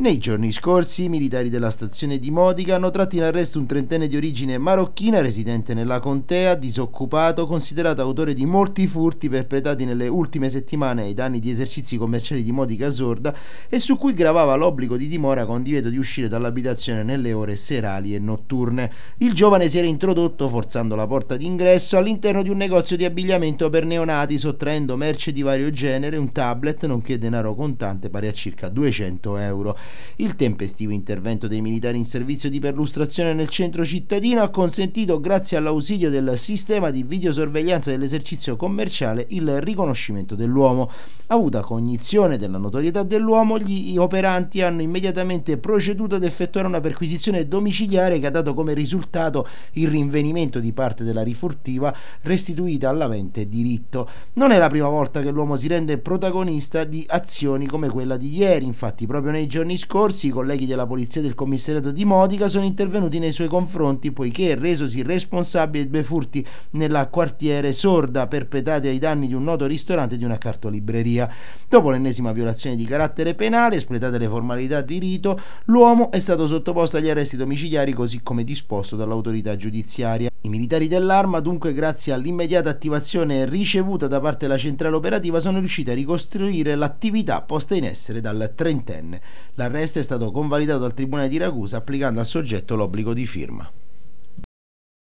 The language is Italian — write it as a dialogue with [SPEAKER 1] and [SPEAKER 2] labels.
[SPEAKER 1] Nei giorni scorsi i militari della stazione di Modica hanno tratto in arresto un trentenne di origine marocchina residente nella contea, disoccupato, considerato autore di molti furti perpetrati nelle ultime settimane ai danni di esercizi commerciali di Modica Sorda e su cui gravava l'obbligo di dimora con divieto di uscire dall'abitazione nelle ore serali e notturne. Il giovane si era introdotto forzando la porta d'ingresso all'interno di un negozio di abbigliamento per neonati sottraendo merce di vario genere, un tablet nonché denaro contante pari a circa 200 euro. Il tempestivo intervento dei militari in servizio di perlustrazione nel centro cittadino ha consentito, grazie all'ausilio del sistema di videosorveglianza dell'esercizio commerciale, il riconoscimento dell'uomo. Avuta cognizione della notorietà dell'uomo, gli operanti hanno immediatamente proceduto ad effettuare una perquisizione domiciliare che ha dato come risultato il rinvenimento di parte della rifurtiva restituita all'avente diritto. Non è la prima volta che l'uomo si rende protagonista di azioni come quella di ieri, infatti proprio nei giorni scorsi i colleghi della polizia del commissariato di Modica sono intervenuti nei suoi confronti poiché resosi responsabile dei due furti nella quartiere Sorda perpetrati ai danni di un noto ristorante e di una cartolibreria. Dopo l'ennesima violazione di carattere penale, espletate le formalità di rito, l'uomo è stato sottoposto agli arresti domiciliari così come disposto dall'autorità giudiziaria. I militari dell'arma, dunque, grazie all'immediata attivazione ricevuta da parte della centrale operativa, sono riusciti a ricostruire l'attività posta in essere dal trentenne. L'arresto è stato convalidato dal Tribunale di Ragusa applicando al soggetto l'obbligo di firma.